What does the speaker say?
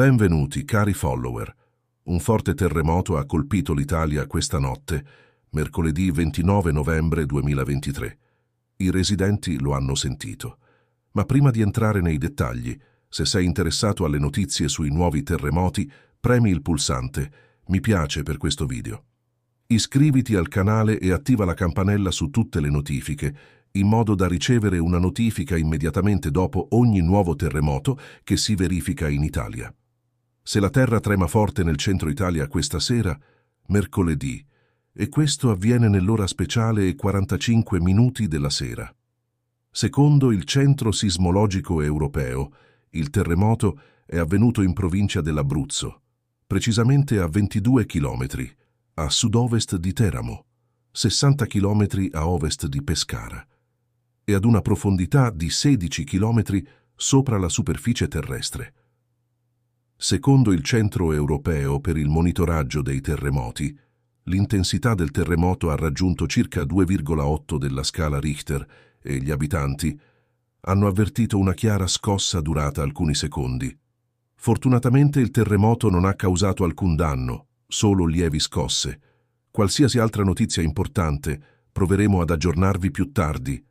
Benvenuti, cari follower. Un forte terremoto ha colpito l'Italia questa notte, mercoledì 29 novembre 2023. I residenti lo hanno sentito. Ma prima di entrare nei dettagli, se sei interessato alle notizie sui nuovi terremoti, premi il pulsante Mi piace per questo video. Iscriviti al canale e attiva la campanella su tutte le notifiche, in modo da ricevere una notifica immediatamente dopo ogni nuovo terremoto che si verifica in Italia. Se la terra trema forte nel centro Italia questa sera, mercoledì, e questo avviene nell'ora speciale e 45 minuti della sera. Secondo il Centro Sismologico Europeo, il terremoto è avvenuto in provincia dell'Abruzzo, precisamente a 22 km, a sud-ovest di Teramo, 60 km a ovest di Pescara, e ad una profondità di 16 km sopra la superficie terrestre. Secondo il Centro Europeo per il Monitoraggio dei Terremoti, l'intensità del terremoto ha raggiunto circa 2,8 della scala Richter e gli abitanti hanno avvertito una chiara scossa durata alcuni secondi. Fortunatamente il terremoto non ha causato alcun danno, solo lievi scosse. Qualsiasi altra notizia importante proveremo ad aggiornarvi più tardi